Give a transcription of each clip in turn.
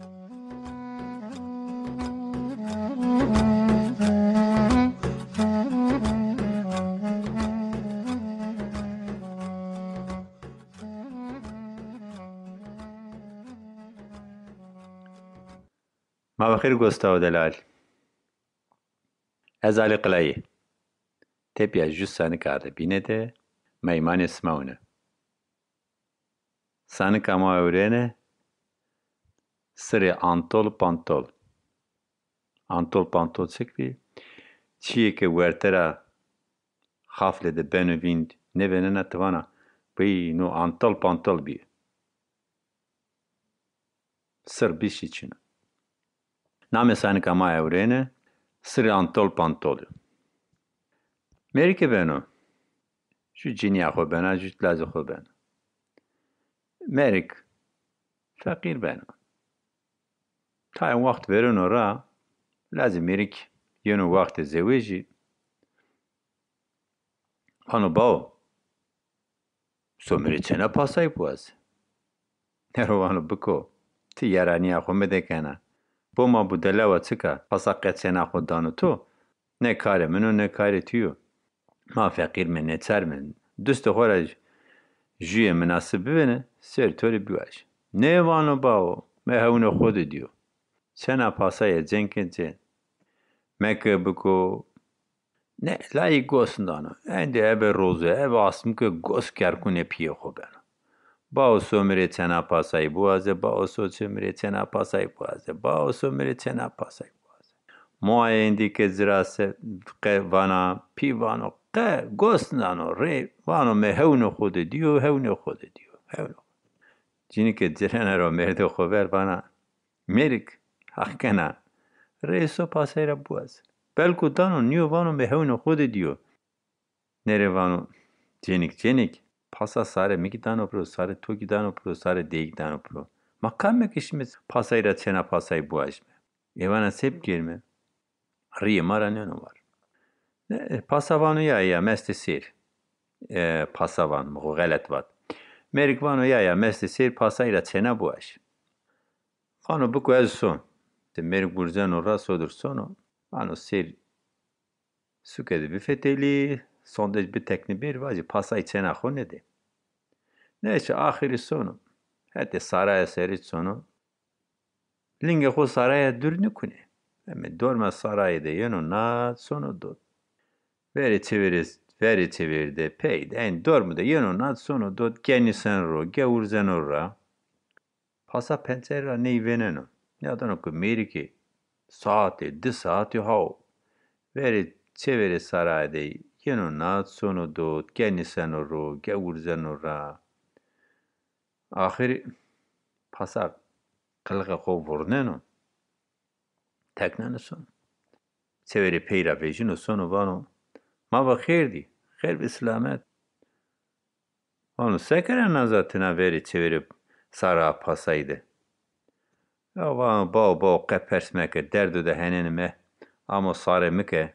ما بەخیر گۆستەوە دەلال ئەزالی قلایی تێپیا ژوست سانک ئاردەبینێتێ مەیمانێ سمەونە سانک ئاماوەورێنە serait antol-pantol. Antol-pantol şekli. Çiye ke vertera hafle de benevind ne venena tıvana. Băi, nu, antol-pantol bir. Sırbişiçin. Şey Name sanıka mai evrene, sırı antol-pantol. Merike beno. Şu cinya xo bena, şu tlazi xo bena. Merik, fakir beno. تا وقت ورونو را لازم يرك ينو وقت زویجی. أنا باو میری تشنا پاسای بواز نروانو تی یرانی يرانيا خو مدكنا بو ما بودلا و تكا پاسا قتنا خو دانو تو نه منو نه کار تیو ما فقیر من نتر من دوست خورج جوی مناسب ببینه سر طوری بیواش نه وانو باو مهون خود دیو sen pasaya cenkince mekbuku ne lai gosndano endi e ebe roze ebe asm ke gos kerkune piye khober با او سومری چنا پاسای بوازه با او سو چمری چنا پاسای بوازه با او سومری چنا پاسای بوازه مو ایندی که زراسه وانا پی وانو قه گوسنانو ری وانو مه خود دیو هون خود دیو هون جینی که جرنه رو مرد خبر وانا مریک حقنا ریسو پاسه را بوز بلکو دانو نیو وانو به هونو Nere دیو نره وانو جنیک جنیک pasa sare migdan pro sare togidan opro sare deigdan opro. Makam mek işimiz pasayra çena pasay bu aşme. Evana sep girme. Riye maranyono var. Ne, pasavanu ya ya mesti sir. E, pasavan mı galet vat. Merikvanu ya ya mesti sir pasayra çena bu Vanu bu kuez son. Temer Gurzano Rasodursono ano ser sukedi bifeteli sondej bir tekni bir vazi pasay çena khonedi. Neyse ahiri sonu. hatta saraya serit sonu. Linge ho saraya dürnü kune. Eme dorma sarayı da yenu na sonu dot. Veri çeviriz veri çevirdi peyde en dormu da yenu na sonu dot geni ro geurzen orra. Pasa pencera ney venenu. neodanku mirki saati di saati hao veri çeviri sarayde yenu na sonu do geni senu ru gevur zenu ra ahir pasak kılga ko vurnenu teknenu sonu çeveri peyra vejinu sonu vanu ma va khirdi خیر به اسلامت آنو سکره نزد çeviri چویری سارا او با با قپرس مکه درد و دهنه مه اما ساره مکه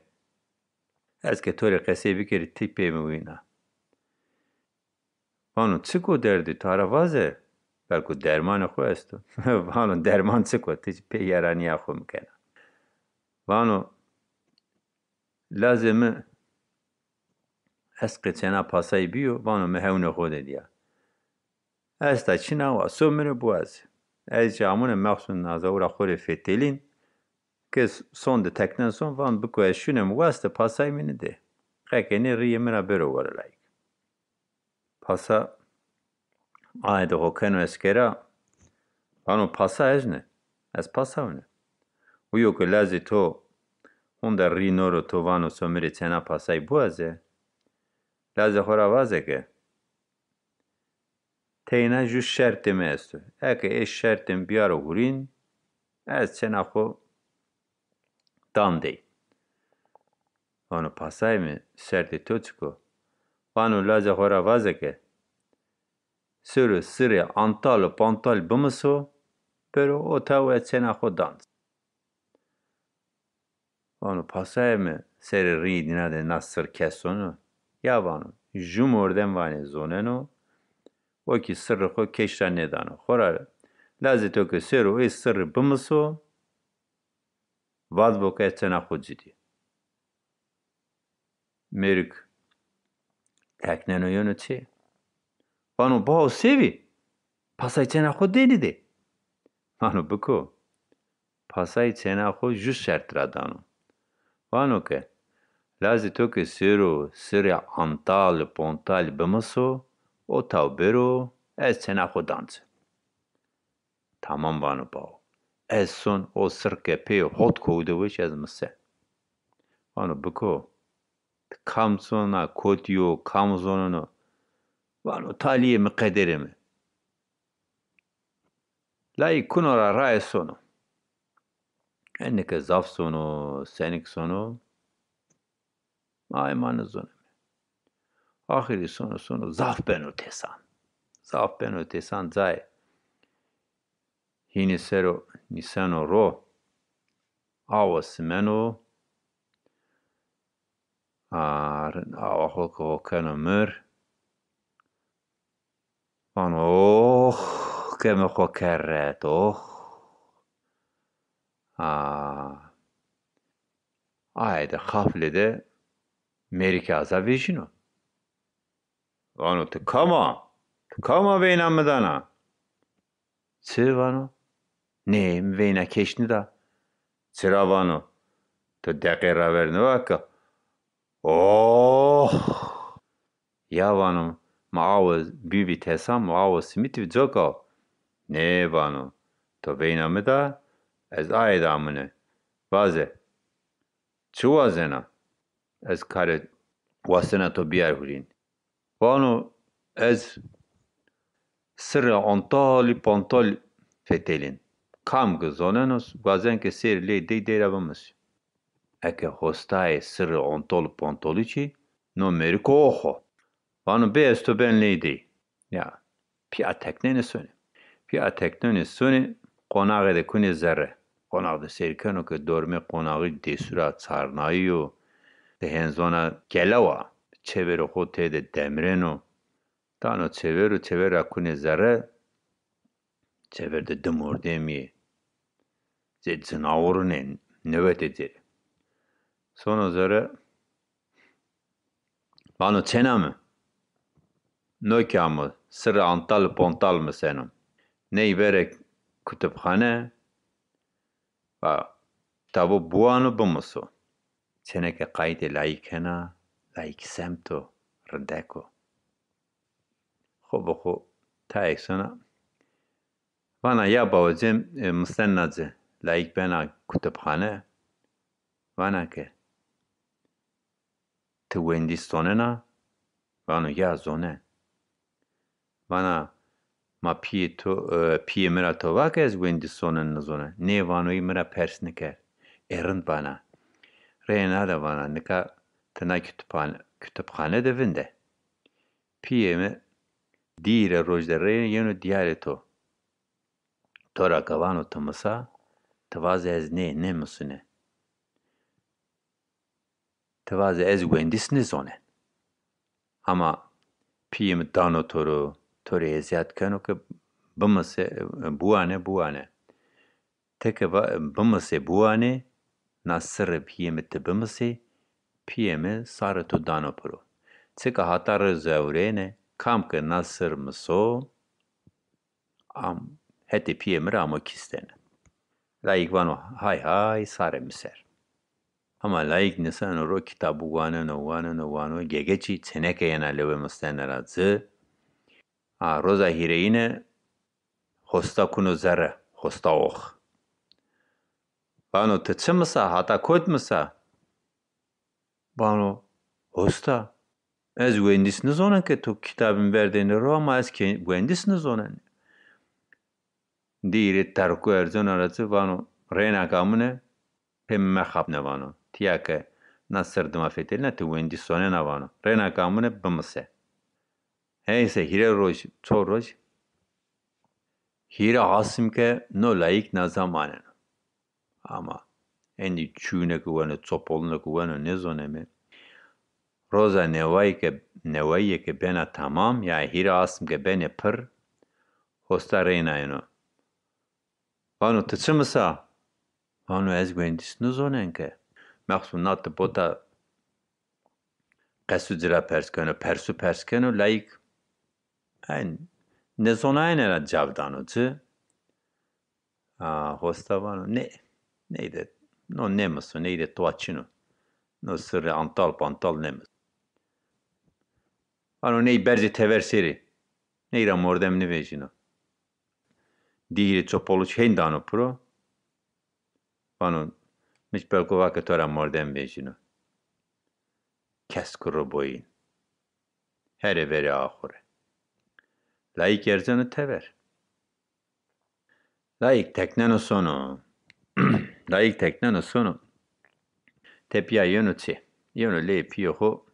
از که طور قسی بکری تی پی موینا وانو چکو دردی تارا وازه بلکو درمان خو استو وانو درمان چکو تی پی یرانی خو مکنه وانو لازم از که پاسای بیو وانو مهون خود دیا از تا چنه و اصوم منو بوازه Aici amune maxun a zaura xure fêtêlîn ke son de teknen son van biku ez kuya şunem vaste pasay mini de. Qekeni rîyê mina bero var layık. Pasa aede hokenu eskera vanu pasa ejne. Ez pasa une. Uyo ku lazi to hunda noro to vanu somiri tena pasay bu aze. Lazi xora vazeke. تینا جو شرطم استو اگه ای شرطم بیارو گورین از چنا خو دام دی آنو پاسای می شرط تو چکو وانو لازه خورا وازه که سر سر انتال و پانتال بمسو پرو او تاو از چنا خو دانس وانو پاسای می سر ریدینا ده نصر کسونو یا وانو جموردن وانی زوننو اوکی سر خو کش را نداند، خوره را لازی تو که سیرو این سر بمسو واضع با که این چهانه خود جدید میرک عکنه نویانو چه؟ آنو با اون سیوی پس این چهانه خود دیدیده آنو بکو پس این چهانه خود جز شرط را دانو آنو که لازی تو که سیرو سری آن پونتال بمسو O tav bero ez sena xwe dancim. Tamam vanu bav. Ez son o sirke pê hot kodewêj ez mise. Vanu biko. Kamsona kotiyo kamzonunu. Vanu taliye mi qedere mi? Lay kunora raye sonu. Enneke zaf sonu, senik sonu. Aymanı sonu. آخری سونو سونو زاف بنو تسان زاف بنو تسان زای هینی سرو نیسنو رو آوا سمنو آرن آوا خوکو کنو مر آن اوخ کمو خو کرد اوخ آه آیده خفله ده مریکازا ویژنو ono tkamo, tkamo vejna mëdhëna. Cë vano? Ne, më vejna kesh në da. Sıra vano? Të deke raver në vakë. Oh! ya vano, më avës byvi të hesam, më avës smiti vë Ne vano, të vejna mëda, ez ajda mëne. Vaze, çuva zena, ez kare vasena to biyar hurin. Banu ez sırra ontali pontol fetelin. Kam gızonenos bazen ke serle de deravamız. Eke hostaye sırra ontol pontolici numeri oho. Banu be esto benleydi. Ya pi pia tekneni söne. atekne ne söne konağı de kune zerre. Konağı da serkeno ke dorme konağı de sürat sarnayı yo. De henzona kelava cevero hote de demreno. Tano cevero cevera kune zare cever de dımurdemi. Ze zınavurune nöbet ederi. Sonra zare bana çena mı? Nöka mı? Sırı antal pontal mı senin? Ney verek kütüphane ve tabu bu anı bu musu? Seneke kaydı layıkena و ردک و خوب خوب تا سونا وانا یا باوزیم مستن نازه لایک بنا خانه وانا که تو سونه نا وانا یا زونه وانا ما پی تو پی مرا تو واکه از سونه نزونه نه وانوی مرا پرس نکر ارند بانا رینا دا وانا نکا tena kütüphane, kütüphane devinde. Piyemi dire rojde re yenu diyare to. Tora kavano tımısa tıvazı ez ne ne musune. Tıvazı ez güvendis ne zonen Ama piyemi dano toru toru eziyat kanu ki bımısı buane buane. Teke bımısı buane nasırı piyemi tıbımısı Փիեմե սարը թո դանոպրո ցեկա հատարը զայուրենե կամկը նասր մսո ամ հետի փիեմը ամոքիստեն լայիկվանո հայ հայ սարը մսեր Համա լայիկ նսան օրո կիտաբուգանը նողանը նողանը գեգեչի ցենեկը ենալով մստեներածը ա ռոզա հիրեինը հոստակունո զարը հոստաող Բանո թծմսա հատակոտ մսա Bano, hosta, ez vendis ne zonen ke tu kitabin verdeni ro, ama ez ke vendis ne zonen. Diri terku erzon arası bano, rena kamune, pemme habne bano, tiyake, nasırdıma feteline tu vendis sonena bano, rena kamune bımse. Heyse hire roj, çor roj, hire asim ke no layık na zamanen. Ama endi çûne kuvanê topolna kuvanê nezoneme roza nevayeke nevayeke bena tamam ya hira asmke benê pir hosta rênayeno vano tı çi mısa vano ez gwendis nizonenke mexsû natı bota qesû cira perskeno persû perskeno layık yani nezonayene cavdano çi hosta vano ne neydi No nemës, ne ide to aqinu. No sërre antal pantal antal nemës. Ano ne i berzi teverseri. Ne ira mordem ne vejino. Diri copolu çhendano pro. Ano miç belkova ke tora mordem vejino. Keskuro boyin. Her everi ahure. Layık erzanı tever. Layık teknen o sonu. La il tecnano sono te pia io no ci. Io no le pio ho.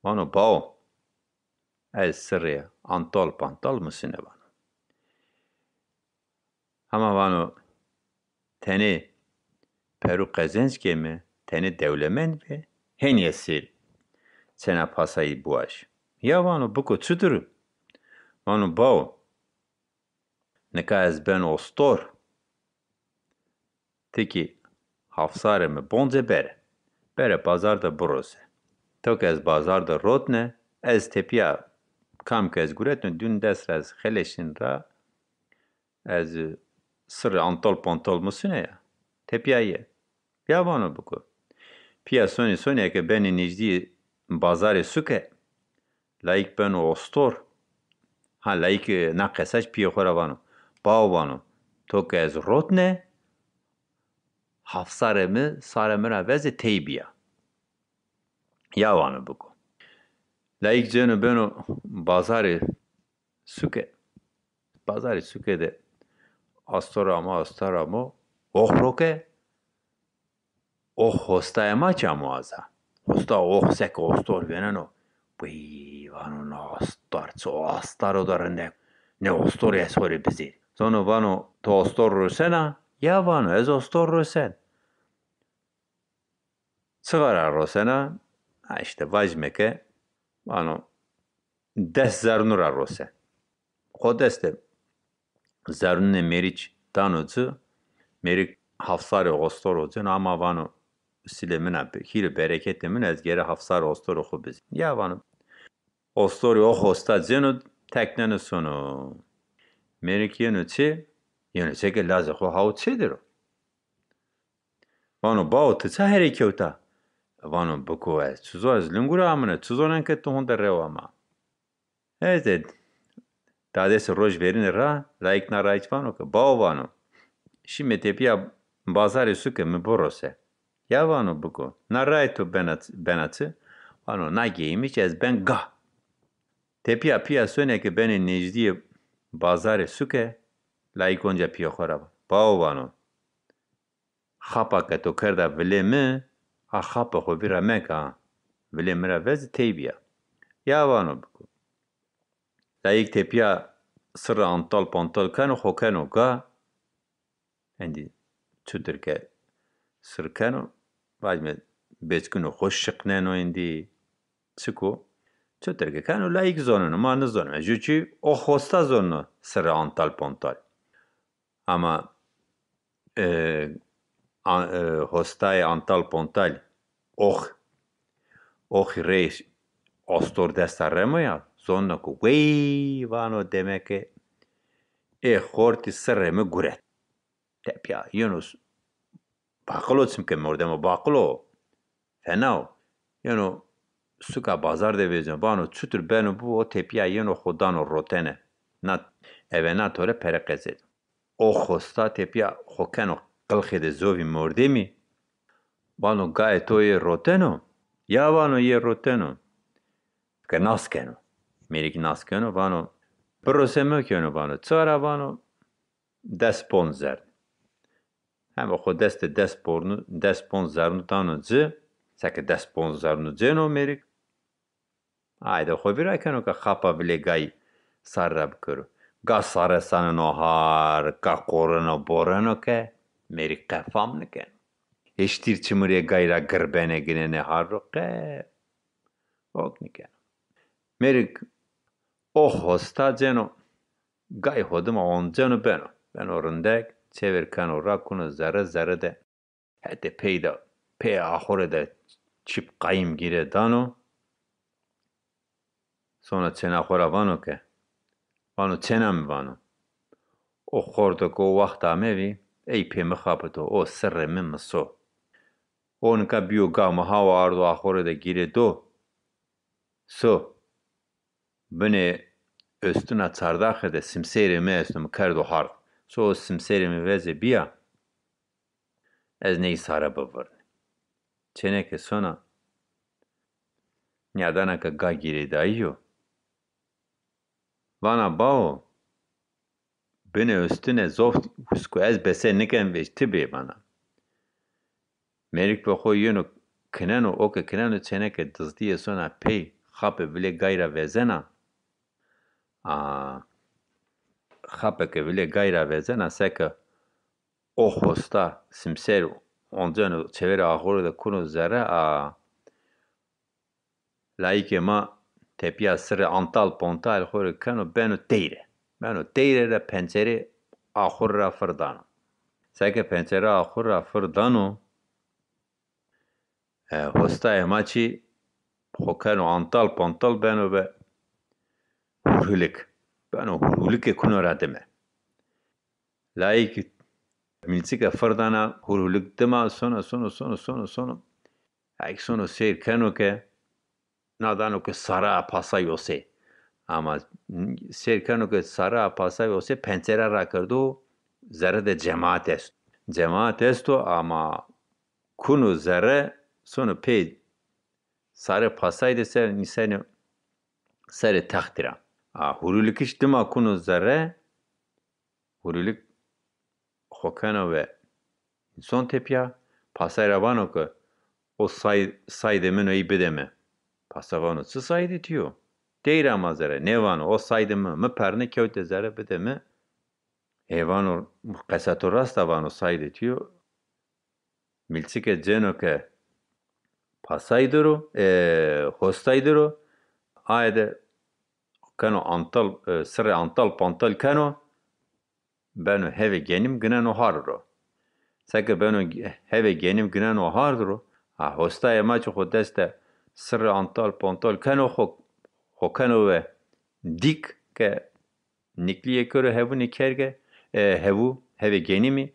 Ono pao. El antol pantol mısın bana? Ama vano teni Peru Kazenski mi? Teni devlemen ve henyesi sena pasayı buaş. Ya vano bu koçudur. Vano bao. ne ez ben ostor teki hafsare me bonze bere. Bere pazar da borose. Tok ez bazar da rotne, ez tepiya kam ke ez guretne dün desre ez ra ez sırrı antol pontol musun ya. Tepiya ye. Ya bana bu ko. Piya soni soni ke beni nicdi bazarı e suke. Laik ben o ostor. Ha laik e nakesaj piyo khora bano. Bao bano. Tok ez rotne, Hafsaremi saremira veze teybiya. Javame buku. Laik dzenu beno bazari suke. Bazari suke de astoramo astoramo ohroke oh, oh hostajama ćamo aza. Hosta oh seko ostor veneno. vano na ostarco astar dar ne. Ne ostor je sori bezir. Sonra vano to ostor rusena ya Javano es ostor rosen. Cigara rosena, a işte vazmeke, ano, des zernura rosen. Hodeste, zernune meriç danocu, merik hafsari ostor ocun, ama vano silemine, hiri bereketlimin ezgeri hafsari ostor oku biz. Javano, ostor o hosta zenu teknenu sunu. Merik yenü çi, yani Ionese laza ho hau cedero. Vano bao tsa here kyota. Vano boko e tsuzo ez lungura amne tsuzo nenke to reo ama. Ete tades roj verin ra laik na raich vano ke bao vano. Şimdi tepia bazare suke mi borose. Ya vano boko. Na raito benatı. Vano na giymiş ez ben ga. Tepia pia söne ki beni necdiye bazare suke لایکۆن جە پیۆخۆرە پاوانۆ خەپە کە تۆ کەردا بلێ من ها خەپە خۆ بیرە مەکە بلێ مرە بەز تێبیە یاوانۆ بکو لایک تێپیا سڕ ئەتال پۆنتۆلکەن و خۆکەنۆکە ئەندی چودرکە سرکەن و باجمە بێچکن و خۆش شقنێنۆێندی چکو چوترگەکان و لایک زۆنن ما نزۆن ژوچی ئۆ خۆستا زۆن سرە ئەتال پۆنتۆل ama e, a, e, hostay antal pontal oh oh reis ostor desta remoya zonna ku wey vano ki e horti sırremi guret. Tepya Yunus bakılo çimkem ordemo bakılo o, yani suka bazar de vecen bano çutur beno bu o tepya yeno hodano rotene na evena tore perekez edin o xosta tepia hokeno kalhe de zovi mordemi, vano gaje to je roteno, ya vano je roteno, ke naskeno, mirik naskeno, vano prose mökeno, vano cara vano, despon zern. Hem oho deste despornu, despon zernu tanu zi, seke despon zernu zeno mirik, Ajde, ho viraj keno ka xapa vile gaj sarrab këru gasarasano har ka korano borano ke meri kafam neken? ke eştir çimure gayra gırbene ginene harro ke ok neken? ke meri o oh, hosta ceno gay hodum on ceno beno ben orundek çevir o ora kunu zara zara de hete peyda pe ahore de çip kayım gire dano sonra çena horavano ke Vano çenam vano. O xorda go vaxta mevi ey pemi xapato o sırre mi mso. On ka biyo gama hava ardo axore da gire do. So. Bine östüna çardaxe de simseri me östüm kardo hard. So simseri mi veze biya. Ez neyi sara bavarni. Çeneke sona. Nyadana ka gagire gire da iyo. Vana bao bine üstüne zoft husku ez bese niken veç tibi bana. Merik ve koy yönü kınanu oke kınanu çeneke dızdiye sona pey hape bile gayra vezena. Aa, hapeke bile gayra vezena seke o oh hosta simser oncanı çeviri ahuru da kunu zara, a laike ma tepya sırrı antal pontal xorê keno beno teyre. Beno teyre re pençerê axur ra fir dano. Seke pençere axur ra fir dano e, hostayê ma antal pontal beno ve hurhulik. Beno hurhulikê e kuno ra dime. Layık Milsika fırdana hurhulik dima sonra sonra sonra sonra sonra. Ek sonra seyir keno ke Nadano che sarà passai ose. Ama serkano che sarà passai ose pençera rakardo zerre cemaat es Cemaat es esto ama kunu zerre sonu pe sarı pasay dese nisani sarı tahtira. A hurulik iş dima kunu zerre hurulik hokano ve son tepya pasay rabano ki o say, say demin öyi bedeme. Passavano si sajdi tio. Deira ne var? o sajdi mı? më perne kjo të zere bëte me, evano, kësato rastavano sajdi tio, milcike gjeno ke pasajdëru, e, hostajdëru, a kano antal, e, sre antal pantal kano, beno heve genim gnen o harro. Sake beno heve genim gnen o harro, a hosta e ma që سر انطال بانطال كانوا خو خو كانوا ديك ك نكلي كره هبو نكرجه هبو هبه جنمي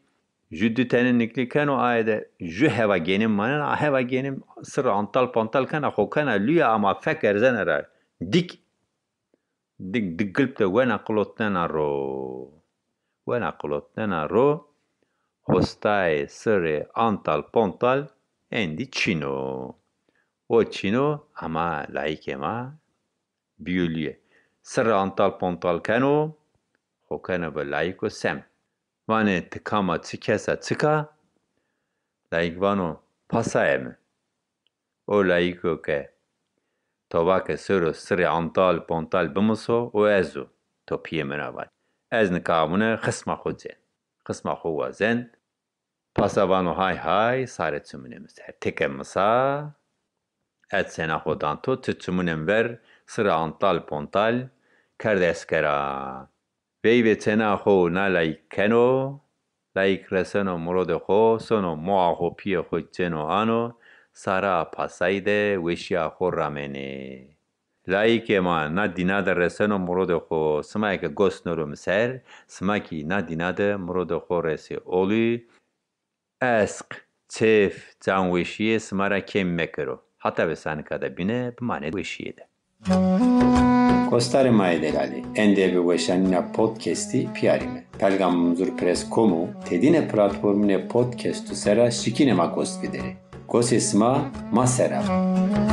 جدو تاني نكلي كانوا آيدا جو هوا جنم مانا هوا جنم سر انطال بانطال كان خو كان ليا اما فكر زنا راي ديك ديك دقلبته وانا قلوتنا رو وانا قلوتنا رو hostaye sırrı antal pontal endi çino. O Çino ama layık ama büyülüye. Sırra antal pontal keno, o keno ve layık o sem. Vane tıkama çıkesa çıka, layık vano pasa emi. O layık o ke. Tovake sırra sırra antal pontal bımıso o ezu. Topiye menavat. Ez nikamune kısma xudzen. Kısma xuvazen. Pasa vano hay hay sare tümüne miser. Teke mısa, etsena xdantu tu çumunin ver sıra antal pontal kardeskera. Vei ve tena xo na laik keno, laik reseno murode xo, sono moa xo piye xo tseno ano, sara pasayde veşya xo ramene. Laik ema na dinada reseno murode xo, sma eke gos nurum ser, sma ki na dinada murode xo resi olu, esk, çef, canveşye smara kem mekero. հատավեսանիկադե բինե բմանը վեշիեդե Կոստարիմայի Ende NDB Weşanina podcast'i piarime. Pelgamımızur pres komu tedine platformine podcastu sera şikine makost gideri. Kosesma masera. Masera.